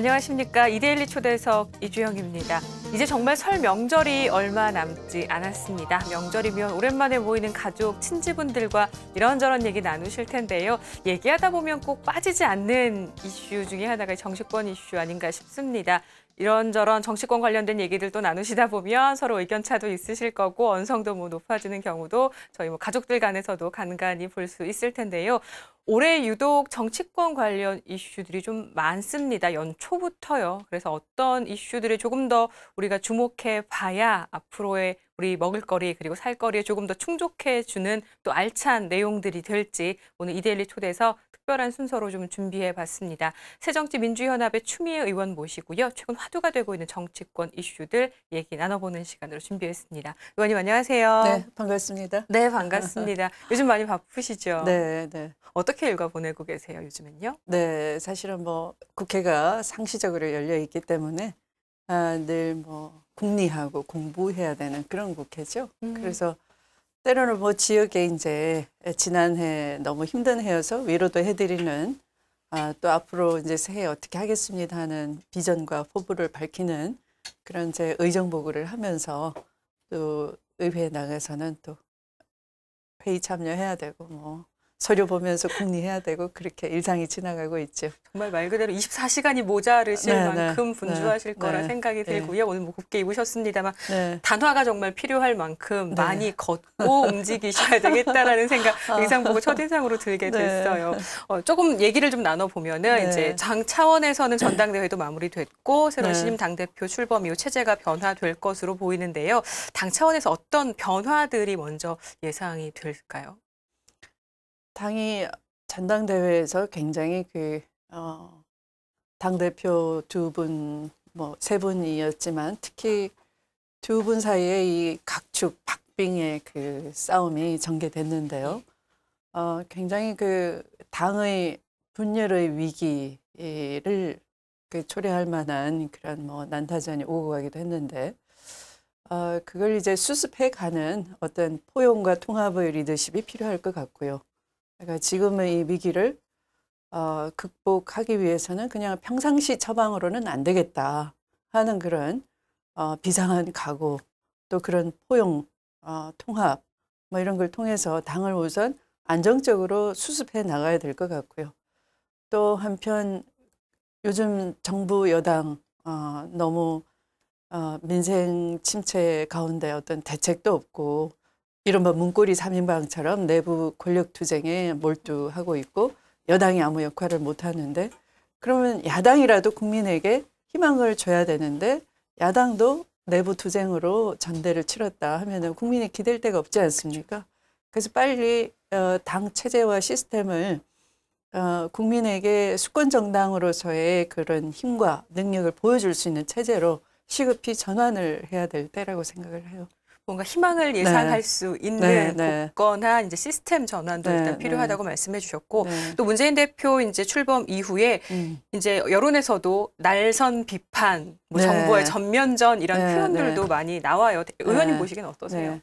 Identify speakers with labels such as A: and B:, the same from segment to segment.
A: 안녕하십니까. 이데일리 초대석 이주영입니다. 이제 정말 설 명절이 얼마 남지 않았습니다. 명절이면 오랜만에 모이는 가족, 친지분들과 이런저런 얘기 나누실 텐데요. 얘기하다 보면 꼭 빠지지 않는 이슈 중에 하나가 정식권 이슈 아닌가 싶습니다. 이런저런 정치권 관련된 얘기들도 나누시다 보면 서로 의견차도 있으실 거고 언성도 뭐 높아지는 경우도 저희 뭐 가족들 간에서도 간간히 볼 수 있을 텐데요. 올해 유독 정치권 관련 이슈들이 좀 많습니다. 연초부터요. 그래서 어떤 이슈들이 조금 더 우리가 주목해 봐야 앞으로의 우리 먹을거리 그리고 살거리에 조금 더 충족해 주는 또 알찬 내용들이 될지 오늘 이데일리 초대에서 특별한 순서로 좀 준비해봤습니다. 새정치민주연합의 추미애 의원 모시고요. 최근 화두가 되고 있는 정치권 이슈들 얘기 나눠보는 시간으로 준비했습니다. 의원님 안녕하세요. 네, 반갑습니다. 네, 반갑습니다. 요즘 많이 바쁘시죠? 네, 네. 어떻게 일과 보내고 계세요, 요즘은요?
B: 네, 사실은 뭐 국회가 상시적으로 열려 있기 때문에 아, 늘뭐 국리하고 공부해야 되는 그런 국회죠. 음. 그래서 때로는 뭐 지역에 이제 지난해 너무 힘든 해여서 위로도 해드리는 아, 또 앞으로 이제 새해 어떻게 하겠습니다 하는 비전과 포부를 밝히는 그런 제 의정 보고를 하면서 또 의회에 나가서는 또 회의 참여해야 되고 뭐 서류 보면서 궁리해야 되고 그렇게 일상이 지나가고 있죠.
A: 정말 말 그대로 24시간이 모자르실 네, 만큼 분주하실 네, 거라 네, 생각이 네. 들고요. 오늘 뭐 곱게 입으셨습니다만 네. 단화가 정말 필요할 만큼 많이 걷고 움직이셔야 되겠다라는 생각 아. 의상 보고 첫인상으로 들게 됐어요. 어, 조금 얘기를 좀 나눠보면은 이제 장 차원에서는 전당대회도 마무리됐고 새로운 신임 당대표 출범 이후 체제가 변화될 것으로 보이는데요. 당 차원에서 어떤 변화들이 먼저 예상이 될까요?
B: 당이 전당대회에서 굉장히 그, 어, 당대표 두 분, 뭐, 세 분이었지만 특히 두 분 사이에 이 각축, 박빙의 그 싸움이 전개됐는데요. 네. 어, 굉장히 그 당의 분열의 위기를 그 초래할 만한 그런 뭐 난타전이 오고 가기도 했는데, 어, 그걸 이제 수습해 가는 어떤 포용과 통합의 리더십이 필요할 것 같고요. 그러니까 지금의 이 위기를 어, 극복하기 위해서는 그냥 평상시 처방으로는 안 되겠다 하는 그런 어, 비상한 각오 또 그런 포용 어, 통합 뭐 이런 걸 통해서 당을 우선 안정적으로 수습해 나가야 될 것 같고요. 또 한편 요즘 정부 여당 어, 너무 어, 민생 침체 가운데 어떤 대책도 없고 이른바 문고리 삼인방처럼 내부 권력 투쟁에 몰두하고 있고 여당이 아무 역할을 못 하는데 그러면 야당이라도 국민에게 희망을 줘야 되는데 야당도 내부 투쟁으로 전대를 치렀다 하면은 국민이 기댈 데가 없지 않습니까? 그래서 빨리 어, 당 체제와 시스템을 어, 국민에게 수권 정당으로서의 그런 힘과 능력을 보여줄 수 있는 체제로 시급히 전환을 해야 될 때라고 생각을 해요. 뭔가 희망을 네. 예상할 네. 수 있는 네, 네.
A: 거나 이제 시스템 전환도 네, 일단 필요하다고 말씀해 주셨고 또 문재인 대표 이제 출범 이후에 음. 이제 여론에서도 날선 비판, 뭐 정부의 전면전 이런 표현들도 많이 나와요. 의원님 보시기는 어떠세요?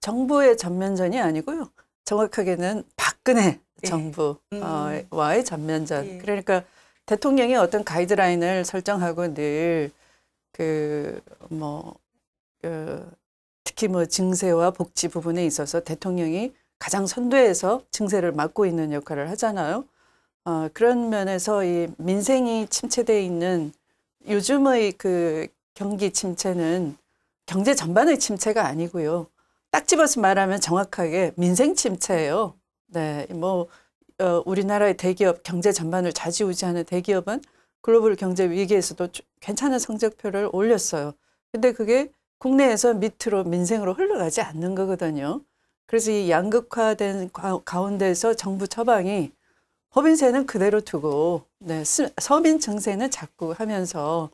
B: 정부의 전면전이 아니고요. 정확하게는 박근혜 예. 정부와의 음. 전면전. 예. 그러니까 대통령이 어떤 가이드라인을 설정하고 늘 그 뭐그 그, 뭐 그 특히 뭐 증세와 복지 부분에 있어서 대통령이 가장 선두에서 증세를 맡고 있는 역할을 하잖아요. 어, 그런 면에서 이 민생이 침체되어 있는 요즘의 그 경기 침체는 경제 전반의 침체가 아니고요. 딱 집어서 말하면 정확하게 민생 침체예요. 네, 뭐 어, 우리나라의 대기업 경제 전반을 좌지우지하는 대기업은 글로벌 경제 위기에서도 괜찮은 성적표를 올렸어요. 근데 그게 국내에서 밑으로 민생으로 흘러가지 않는 거거든요. 그래서 이 양극화된 가운데서 정부 처방이 법인세는 그대로 두고 네, 서민 증세는 자꾸 하면서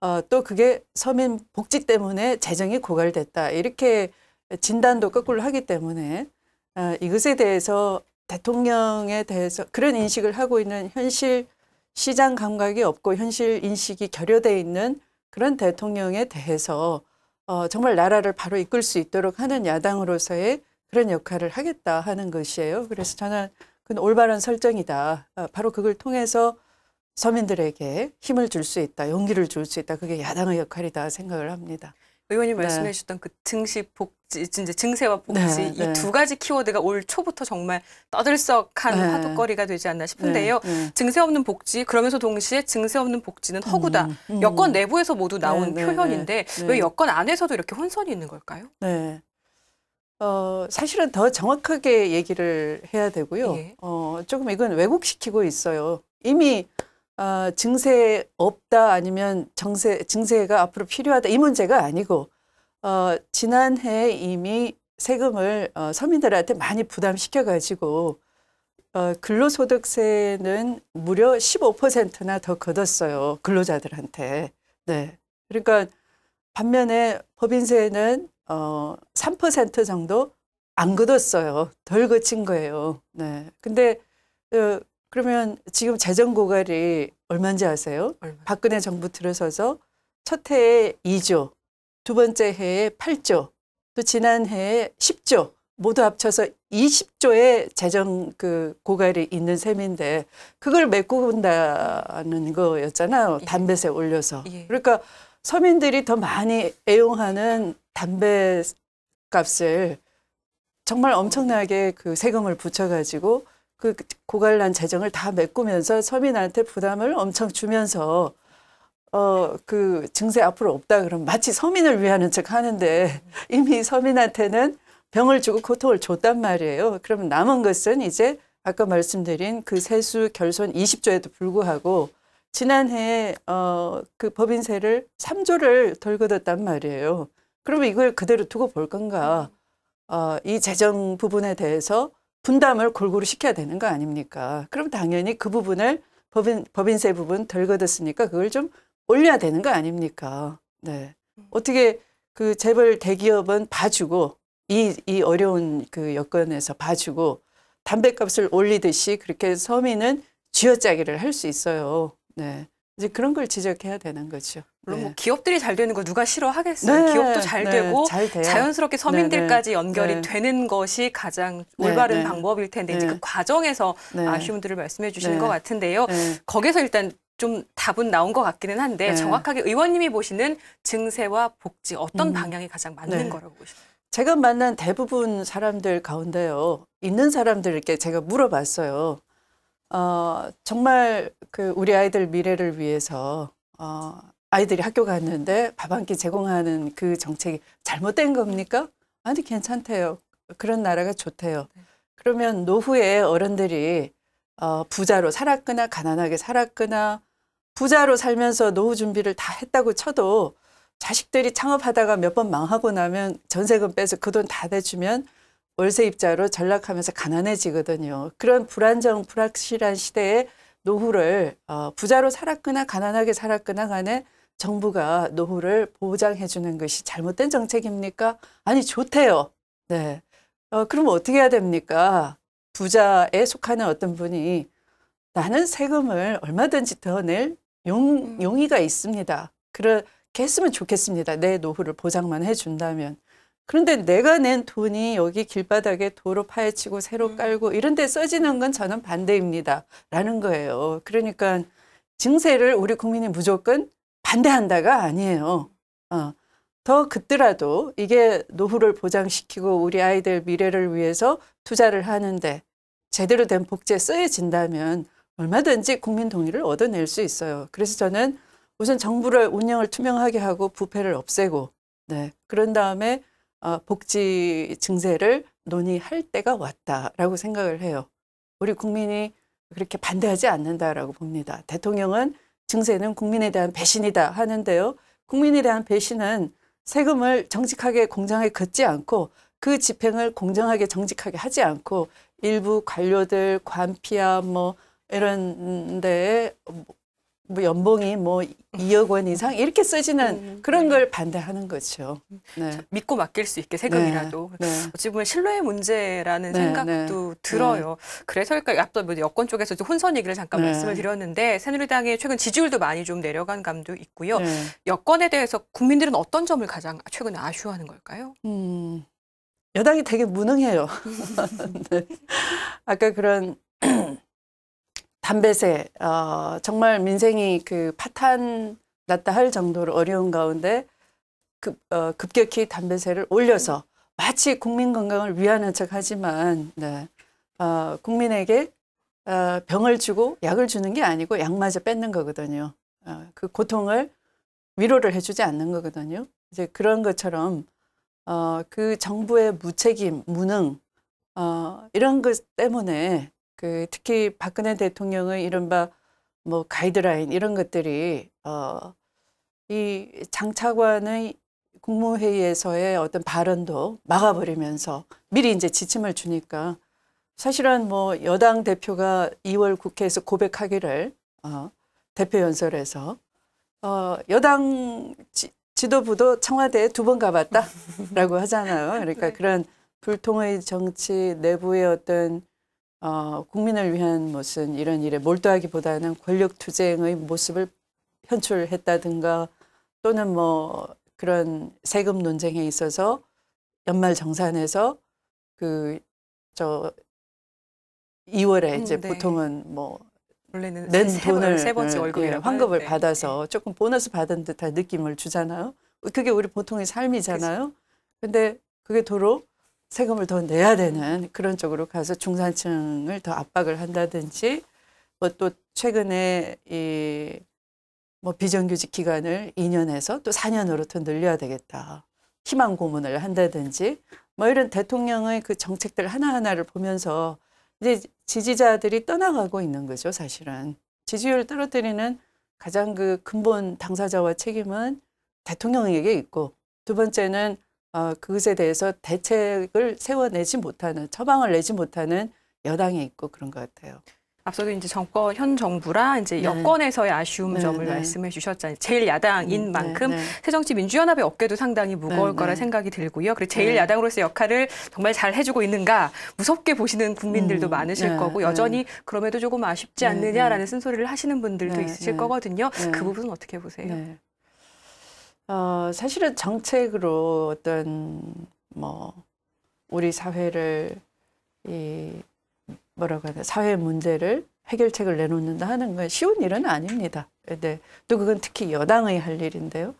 B: 어, 또 그게 서민 복지 때문에 재정이 고갈됐다 이렇게 진단도 거꾸로 하기 때문에 어, 이것에 대해서 대통령에 대해서 그런 인식을 하고 있는 현실 시장 감각이 없고 현실 인식이 결여돼 있는 그런 대통령에 대해서 어, 정말 나라를 바로 이끌 수 있도록 하는 야당으로서의 그런 역할을 하겠다 하는 것이에요. 그래서 저는 그건 올바른 설정이다. 어, 바로 그걸 통해서 서민들에게 힘을 줄 수 있다, 용기를 줄 수 있다. 그게 야당의 역할이다 생각을 합니다.
A: 의원님 네. 말씀해 주셨던 그 증시 복지, 이제 증세와 복지 네, 이두 네. 가지 키워드가 올 초부터 정말 떠들썩한 화두거리가 되지 않나 싶은데요. 증세 없는 복지 그러면서 동시에 증세 없는 복지는 허구다. 음, 음. 여권 내부에서
B: 모두 나온 표현인데 왜 여권
A: 안에서도 이렇게 혼선이 있는 걸까요?
B: 네. 어, 사실은 더 정확하게 얘기를 해야 되고요. 예. 어, 조금 이건 왜곡시키고 있어요. 이미 어, 증세 없다 아니면 정세, 증세가 앞으로 필요하다 이 문제가 아니고 어, 지난해 이미 세금을 어, 서민들한테 많이 부담시켜가지고 어, 근로소득세는 무려 15%나 더 걷었어요. 근로자들한테. 네. 그러니까 반면에 법인세는 어, 3% 정도 안 걷었어요. 덜 걷힌 거예요. 네. 근데 어, 그러면 지금 재정 고갈이 얼마인지 아세요? 얼마? 박근혜 정부 들어서서 첫 해에 2조, 두 번째 해에 8조, 또 지난해에 10조 모두 합쳐서 20조의 재정 그 고갈이 있는 셈인데 그걸 메꾸는다는 거였잖아요. 예. 담뱃세 올려서. 예. 그러니까 서민들이 더 많이 애용하는 담배 값을 정말 엄청나게 그 세금을 붙여가지고 그 고갈난 재정을 다 메꾸면서 서민한테 부담을 엄청 주면서 어, 그 증세 앞으로 없다 그러면 마치 서민을 위하는 척 하는데 이미 서민한테는 병을 주고 고통을 줬단 말이에요. 그러면 남은 것은 이제 아까 말씀드린 그 세수 결손 20조에도 불구하고 지난해 어, 그 법인세를 3조를 덜걷었단 말이에요. 그러면 이걸 그대로 두고 볼 건가? 어, 이 재정 부분에 대해서 분담을 골고루 시켜야 되는 거 아닙니까? 그럼 당연히 그 부분을 법인, 법인세 부분 덜 걷었으니까 그걸 좀 올려야 되는 거 아닙니까? 네. 어떻게 그 재벌 대기업은 봐주고 이, 이 어려운 그 여건에서 봐주고 담배값을 올리듯이 그렇게 서민은 쥐어짜기를 할 수 있어요. 네. 이제 그런 걸 지적해야 되는 거죠. 물론 뭐 네. 뭐
A: 기업들이 잘 되는 거 누가 싫어하겠어요. 네. 기업도 잘 네. 되고 잘 자연스럽게 네, 서민들까지 네. 연결이 네. 되는 것이 가장 올바른 방법일 텐데 이제 그 과정에서 아쉬움들을 말씀해 주신는것 같은데요. 거기서 일단 좀 답은 나온 것 같기는 한데 정확하게 의원님이 보시는 증세와 복지 어떤 음. 방향이 가장 맞는 거라고 보시나요?
B: 제가 만난 대부분 사람들 가운데요. 있는 사람들께 제가 물어봤어요. 어, 정말 그 우리 아이들 미래를 위해서 어, 아이들이 학교 갔는데 밥 한 끼 제공하는 그 정책이 잘못된 겁니까? 아니 괜찮대요. 그런 나라가 좋대요. 네. 그러면 노후에 어른들이 어, 부자로 살았거나 가난하게 살았거나 부자로 살면서 노후 준비를 다 했다고 쳐도 자식들이 창업하다가 몇 번 망하고 나면 전세금 빼서 그 돈 다 대주면 월세 입자로 전락하면서 가난해지거든요. 그런 불안정 불확실한 시대에 노후를 어, 부자로 살았거나 가난하게 살았거나 간에 정부가 노후를 보장해 주는 것이 잘못된 정책입니까? 아니 좋대요. 네. 어, 그럼 어떻게 해야 됩니까? 부자에 속하는 어떤 분이 나는 세금을 얼마든지 더 낼 용, 음. 용의가 있습니다. 그렇게 했으면 좋겠습니다. 내 노후를 보장만 해준다면. 그런데 내가 낸 돈이 여기 길바닥에 도로 파헤치고 새로 음. 깔고 이런 데 써지는 건 저는 반대입니다. 라는 거예요. 그러니까 증세를 우리 국민이 무조건 반대한다가 아니에요. 어, 더 그때라도 이게 노후를 보장시키고 우리 아이들 미래를 위해서 투자를 하는데 제대로 된 복지에 쓰여진다면 얼마든지 국민 동의를 얻어낼 수 있어요. 그래서 저는 우선 정부를 운영을 투명하게 하고 부패를 없애고 네 그런 다음에 어, 복지 증세를 논의할 때가 왔다라고 생각을 해요. 우리 국민이 그렇게 반대하지 않는다라고 봅니다. 대통령은 증세는 국민에 대한 배신이다 하는데요. 국민에 대한 배신은 세금을 정직하게 공정하게 걷지 않고 그 집행을 공정하게 정직하게 하지 않고 일부 관료들, 관피아 뭐 이런 데에 뭐 연봉이 뭐 2억 원 이상 이렇게 쓰지는 음, 네. 그런 걸 반대하는 거죠. 네. 믿고 맡길 수 있게 세금이라도 네. 네. 어찌
A: 보면 신뢰의 문제라는 네, 생각도 네. 들어요. 그래서 그러 그러니까 앞서 뭐 여권 쪽에서 혼선 얘기를 잠깐 말씀을 드렸는데 새누리당의 최근 지지율도 많이 좀 내려간 감도 있고요. 여권에 대해서 국민들은 어떤 점을 가장 최근에 아쉬워하는 걸까요?
B: 음, 여당이 되게 무능해요. 아까 그런 담배세 어, 정말 민생이 그 파탄 났다 할 정도로 어려운 가운데 급, 어, 급격히 담배세를 올려서 마치 국민 건강을 위하는 척 하지만 네. 어, 국민에게 어, 병을 주고 약을 주는 게 아니고 약마저 뺏는 거거든요. 어, 그 고통을 위로를 해주지 않는 거거든요. 이제 그런 것처럼 어, 그 정부의 무책임, 무능 어, 이런 것 때문에 그 특히 박근혜 대통령의 이른바 뭐 가이드라인 이런 것들이 어, 이 장차관의 국무회의에서의 어떤 발언도 막아버리면서 미리 이제 지침을 주니까 사실은 뭐 여당 대표가 2월 국회에서 고백하기를 어, 대표 연설에서 어, 여당 지, 지도부도 청와대에 두 번 가봤다라고 하잖아요. 그러니까 네. 그런 불통의 정치 내부의 어떤 어, 국민을 위한 무슨 이런 일에 몰두하기보다는 권력 투쟁의 모습을 편출했다든가 또는 뭐 그런 세금 논쟁에 있어서 연말 정산에서 그 저 2월에 음, 이제 네. 보통은 뭐 원래는 낸 세, 돈을 세 번째 네, 월급 예, 환급을 하 받아서 네. 조금 보너스 받은 듯한 느낌을 주잖아요. 그게 우리 보통의 삶이잖아요. 그치. 근데 그게 도로 세금을 더 내야 되는 그런 쪽으로 가서 중산층을 더 압박을 한다든지 뭐또 최근에 이뭐 비정규직 기간을 2년에서 또 4년으로 더 늘려야 되겠다. 희망 고문을 한다든지 뭐 이런 대통령의 그 정책들 하나하나를 보면서 이제 지지자들이 떠나가고 있는 거죠, 사실은. 지지율 을 떨어뜨리는 가장 그 근본 당사자와 책임은 대통령에게 있고 두 번째는 어, 그것에 대해서 대책을 세워내지 못하는 처방을 내지 못하는 여당이 있고 그런 것 같아요. 앞서도 이제 정권
A: 현 정부랑
B: 이제 네. 여권에서의 아쉬움 네, 점을 네. 말씀해 주셨잖아요. 제일 야당인 음, 네,
A: 만큼 네. 새정치민주연합의 어깨도 상당히 무거울 네, 거라 생각이 들고요. 그리고 제일 야당으로서의 역할을 정말 잘 해주고 있는가 무섭게 보시는 국민들도 음, 많으실 거고 여전히 그럼에도 조금 아쉽지 않느냐라는 쓴소리를
B: 하시는 분들도 있으실 거거든요. 그 부분은
A: 어떻게 보세요?
B: 어, 사실은 정책으로 어떤 뭐 우리 사회를 이 뭐라고 해야 되나 사회 문제를 해결책을 내놓는다 하는 건 쉬운 일은 아닙니다. 네. 또 그건 특히 여당의 할 일인데요.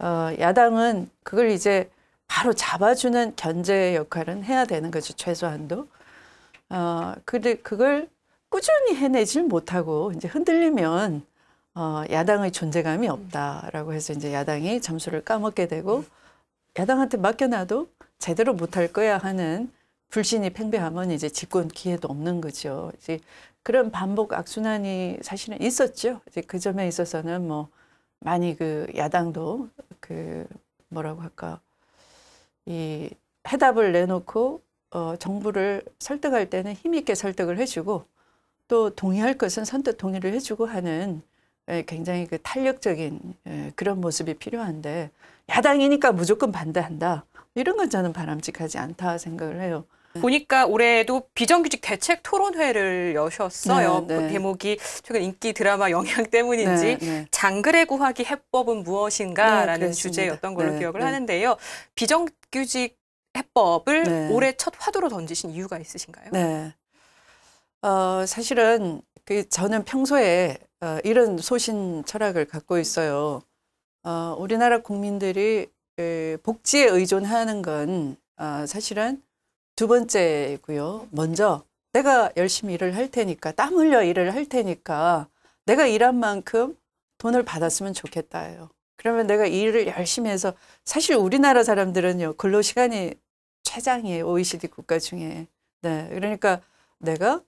B: 어, 야당은 그걸 이제 바로 잡아주는 견제 의 역할은 해야 되는 거죠. 최소한도. 어, 근데 그걸 꾸준히 해내질 못하고 이제 흔들리면 어, 야당의 존재감이 없다라고 해서 이제 야당이 점수를 까먹게 되고 야당한테 맡겨놔도 제대로 못 할 거야 하는 불신이 팽배하면 이제 집권 기회도 없는 거죠. 이제 그런 반복 악순환이 사실은 있었죠. 이제 그 점에 있어서는 뭐 많이 그 야당도 그 뭐라고 할까 이 해답을 내놓고 어, 정부를 설득할 때는 힘 있게 설득을 해주고 또 동의할 것은 선뜻 동의를 해주고 하는 예, 굉장히 그 탄력적인 예, 그런 모습이 필요한데 야당이니까 무조건 반대한다. 이런 건 저는 바람직하지 않다 생각을 해요.
A: 보니까 올해도 비정규직 대책 토론회를 여셨어요. 네, 네. 그 제목이 최근 인기 드라마 영향 때문인지 네, 네. 장그래 구하기 해법은 무엇인가라는 네, 주제였던 걸로 네, 기억을 하는데요. 비정규직 해법을 올해 첫 화두로 던지신 이유가 있으신가요? 네.
B: 어, 사실은 그 저는 평소에 어, 이런 소신 철학을 갖고 있어요. 어, 우리나라 국민들이 복지에 의존하는 건 아, 사실은 두 번째고요. 먼저 내가 열심히 일을 할 테니까 땀 흘려 일을 할 테니까 내가 일한 만큼 돈을 받았으면 좋겠다요. 그러면 내가 일을 열심히 해서 사실 우리나라 사람들은요 근로 시간이 최장이에요 OECD 국가 중에. 네, 그러니까 내가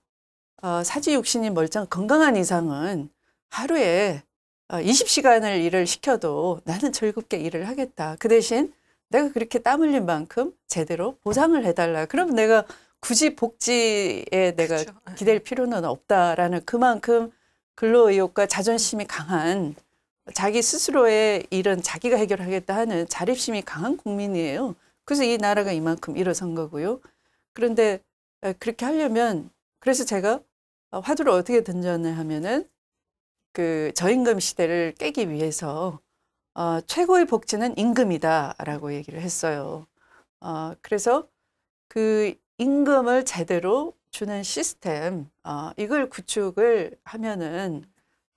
B: 어, 사지 육신이 멀쩡 건강한 이상은 하루에 20시간을 어, 일을 시켜도 나는 즐겁게 일을 하겠다. 그 대신 내가 그렇게 땀 흘린 만큼 제대로 보상을 해달라. 그러면 내가 굳이 복지에 내가 그렇죠. 기댈 필요는 없다라는 그만큼 근로의욕과 자존심이 강한 자기 스스로의 일은 자기가 해결하겠다 하는 자립심이 강한 국민이에요. 그래서 이 나라가 이만큼 일어선 거고요. 그런데 그렇게 하려면 그래서 제가 화두를 어떻게 던졌냐 하면은 그 저임금 시대를 깨기 위해서 어, 최고의 복지는 임금이다라고 얘기를 했어요. 어, 그래서 그 임금을 제대로 주는 시스템 어, 이걸 구축을 하면은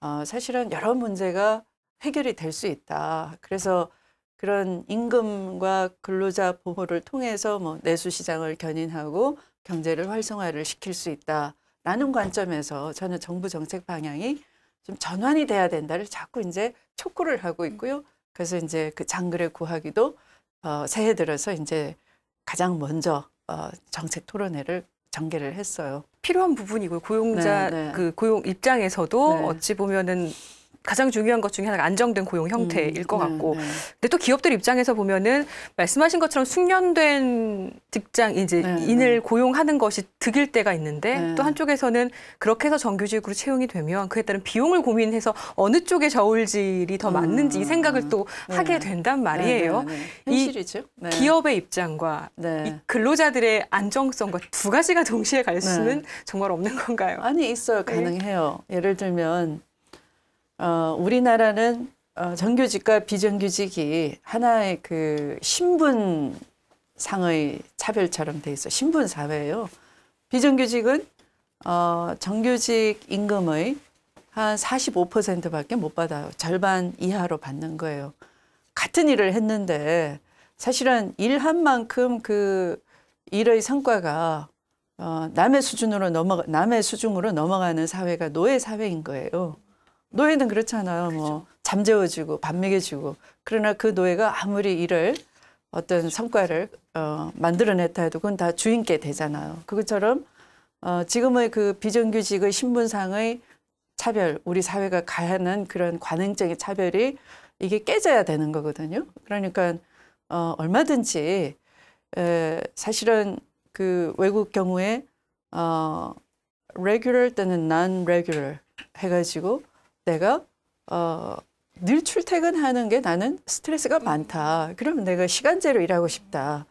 B: 어, 사실은 여러 문제가 해결이 될 수 있다. 그래서 그런 임금과 근로자 보호를 통해서 뭐 내수 시장을 견인하고 경제를 활성화를 시킬 수 있다라는 관점에서 저는 정부 정책 방향이 좀 전환이 돼야 된다를 자꾸 이제 촉구를 하고 음. 있고요. 그래서 이제 그장글의 구하기도 어, 새해 들어서 이제 가장 먼저 어, 정책 토론회를 전개를 했어요. 필요한 부분이고 고용자 네, 네. 그 고용
A: 입장에서도 네. 어찌 보면은 가장 중요한 것 중에 하나가 안정된 고용 형태일 음, 것 네, 같고 네, 네. 근데 또 기업들 입장에서 보면은 말씀하신 것처럼 숙련된 직장 이제 네, 네. 인을 고용하는 것이 득일 때가 있는데 네. 또 한쪽에서는 그렇게 해서 정규직으로 채용이 되면 그에 따른 비용을 고민해서 어느 쪽에 저울질이 더 맞는지 이 생각을 음, 또 하게 된단 말이에요. 현실이죠.
B: 이 기업의
A: 입장과 이 근로자들의
B: 안정성과 두 가지가 동시에 갈 수는 정말 없는 건가요? 아니 있어요 가능해요. 예를 들면 어, 우리나라는 어, 정규직과 비정규직이 하나의 그 신분상의 차별처럼 돼 있어. 신분 사회예요. 비정규직은 어, 정규직 임금의 한 45%밖에 못 받아요. 절반 이하로 받는 거예요. 같은 일을 했는데 사실은 일 한 만큼 그 일의 성과가 어, 남의 수준으로 넘어 남의 수준으로 넘어가는 사회가 노예 사회인 거예요. 노예는 그렇잖아요. 뭐 그렇죠. 잠재워주고 밥 먹여주고 그러나 그 노예가 아무리 일을 어떤 성과를 어, 만들어냈다 해도 그건 다 주인께 되잖아요. 그것처럼 어, 지금의 그 비정규직의 신분상의 차별, 우리 사회가 가하는 야 그런 관행적인 차별이 이게 깨져야 되는 거거든요. 그러니까 어, 얼마든지 에, 사실은 그 외국 경우에 어, regular 또는 non-regular 해가지고 내가 어, 늘 출퇴근하는 게 나는 스트레스가 많다. 그러면 내가 시간제로 일하고 싶다.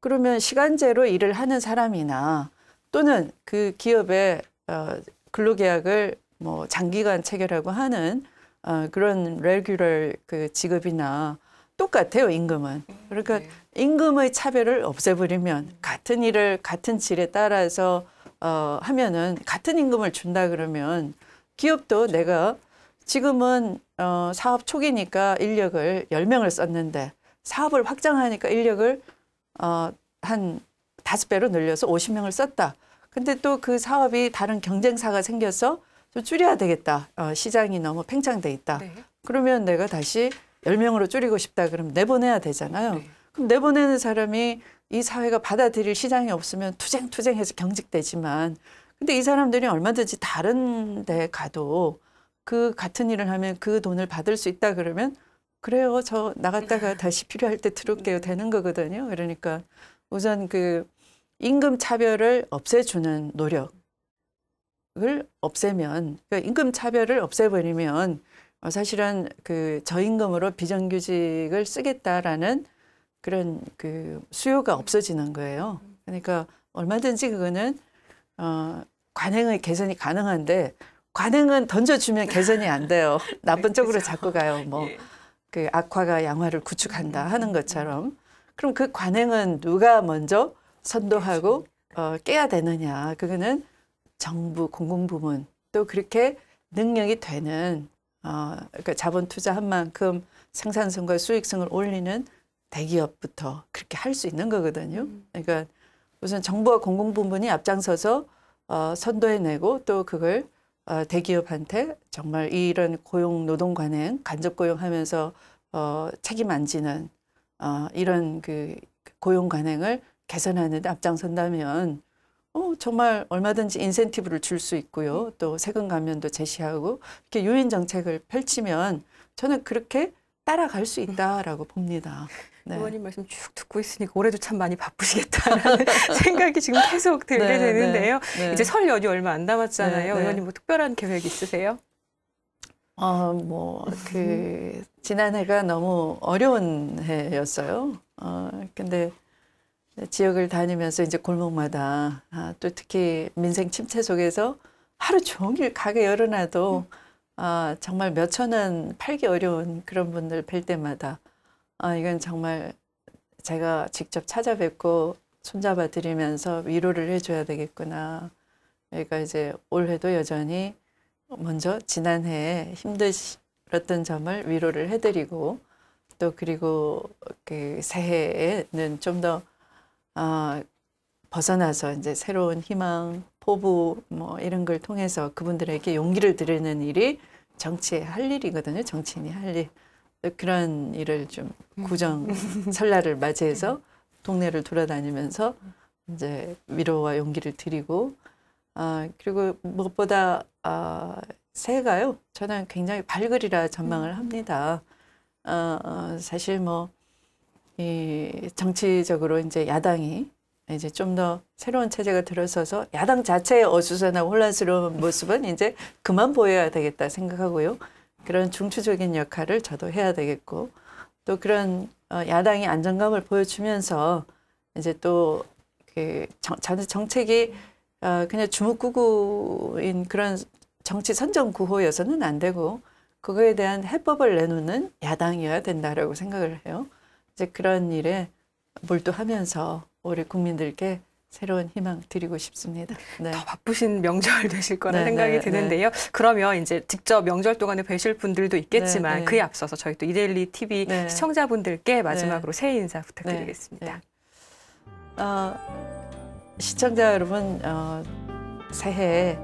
B: 그러면 시간제로 일을 하는 사람이나 또는 그 기업의 어, 근로계약을 뭐 장기간 체결하고 하는 어, 그런 레귤럴 그 직업이나 똑같아요 임금은 그러니까 음, 네. 임금의 차별을 없애버리면 같은 일을 같은 질에 따라서 어, 하면은 같은 임금을 준다 그러면 기업도 내가 지금은 어, 사업 초기니까 인력을 1 0명을 썼는데 사업을 확장하니까 인력을 어, 한5 배로 늘려서 5 0 명을 썼다. 근데 또 그 사업이 다른 경쟁사가 생겨서 좀 줄여야 되겠다. 어, 시장이 너무 팽창돼 있다. 네. 그러면 내가 다시 1 0명으로 줄이고 싶다. 그럼 내보내야 되잖아요. 네. 그럼 내보내는 사람이 이 사회가 받아들일 시장이 없으면 투쟁투쟁해서 경직되지만 근데 이 사람들이 얼마든지 다른 데 가도 그 같은 일을 하면 그 돈을 받을 수 있다 그러면 그래요. 저 나갔다가 음. 다시 필요할 때 들을게요. 음. 되는 거거든요. 그러니까 우선 그 임금 차별을 없애주는 노력을 없애면 그러니까 임금 차별을 없애버리면 사실은 그 저임금으로 비정규직을 쓰겠다라는 그런 그 수요가 없어지는 거예요. 음. 그러니까 얼마든지 그거는 어, 관행의 개선이 가능한데 관행은 던져주면 개선이 안 돼요. 나쁜 쪽으로 그렇죠. 자꾸 가요. 뭐그 예. 악화가 양화를 구축한다 하는 것처럼 그럼 그 관행은 누가 먼저 선도하고 그렇죠. 어, 깨야 되느냐 그거는 정부 공공부문 또 그렇게 능력이 되는 어, 그러니까 자본 투자한 만큼 생산성과 수익성을 올리는 대기업부터 그렇게 할 수 있는 거거든요. 음. 그러니까 우선 정부와 공공부문이 앞장서서 어, 선도해내고 또 그걸 어, 대기업한테 정말 이런 고용 노동 관행 간접 고용하면서 어, 책임 안 지는 어, 이런 그 고용 관행을 개선하는 데 앞장선다면 어, 정말 얼마든지 인센티브를 줄 수 있고요. 또 세금 감면도 제시하고 이렇게 유인 정책을 펼치면 저는 그렇게 따라갈 수 있다라고 봅니다. 네. 의원님 말씀 쭉 듣고 있으니까 올해도 참 많이 바쁘시겠다라는 생각이 지금 계속 들게 네, 네, 되는데요. 네, 이제
A: 설 연휴 얼마 안 남았잖아요. 네, 네. 의원님 뭐 특별한 계획 있으세요?
B: 어, 뭐, 그, 지난해가 너무 어려운 해였어요. 어, 근데 지역을 다니면서 이제 골목마다 아, 또 특히 민생 침체 속에서 하루 종일 가게 열어놔도 음. 아, 정말 몇천 원 팔기 어려운 그런 분들 뵐 때마다 아, 이건 정말 제가 직접 찾아뵙고 손잡아 드리면서 위로를 해줘야 되겠구나. 그러니까 이제 올해도 여전히 먼저 지난해에 힘들었던 점을 위로를 해드리고 또 그리고 그 새해에는 좀더 어, 아, 벗어나서 이제 새로운 희망, 포부 뭐 이런 걸 통해서 그분들에게 용기를 드리는 일이 정치에 할 일이거든요. 정치인이 할 일. 그런 일을 좀 음. 구정 설날을 맞이해서 동네를 돌아다니면서 이제 위로와 용기를 드리고 아 그리고 무엇보다 아 새해가요 저는 굉장히 밝으리라 전망을 음. 합니다. 아, 어, 사실 뭐 이 정치적으로 이제 야당이 이제 좀 더 새로운 체제가 들어서서 야당 자체의 어수선하고 혼란스러운 모습은 이제 그만 보여야 되겠다 생각하고요. 그런 중추적인 역할을 저도 해야 되겠고 또 그런 어, 야당이 안정감을 보여주면서 이제 또그 정책이 어, 그냥 주먹구구인 그런 정치 선정 구호여서는 안 되고 그거에 대한 해법을 내놓는 야당이어야 된다라고 생각을 해요. 이제 그런 일에 몰두하면서 우리 국민들께 새로운 희망 드리고 싶습니다. 네. 더 바쁘신 명절 되실 거라 네, 생각이 네, 네, 드는데요.
A: 그러면 이제 직접 명절 동안에 뵈실 분들도 있겠지만 네, 네. 그에 앞서서 저희 또 이데일리 TV
B: 시청자분들께 마지막으로 새해 인사 부탁드리겠습니다. 어, 시청자 여러분 어, 새해에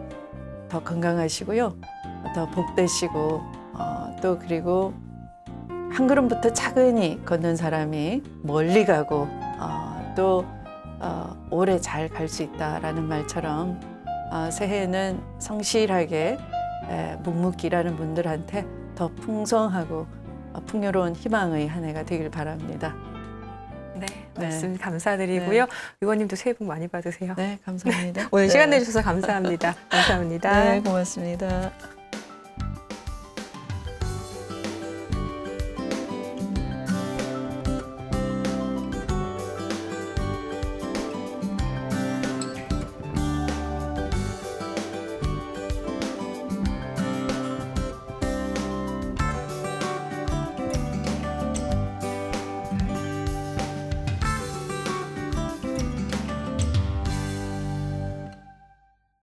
B: 더 건강하시고요. 더 복되시고 어, 또 그리고 한 걸음부터 차근히 걷는 사람이 멀리 가고 어, 또 어, 오래 잘갈 수 있다라는 말처럼 어, 새해에는 성실하게 에, 묵묵히라는 분들한테 더 풍성하고 어, 풍요로운 희망의 한 해가 되길 바랍니다. 네, 네. 말씀 네. 감사드리고요. 네. 의원님도 새해 복 많이 받으세요. 네, 감사합니다. 오늘 네. 시간 내주셔서 감사합니다.
A: 감사합니다. 네,
B: 고맙습니다.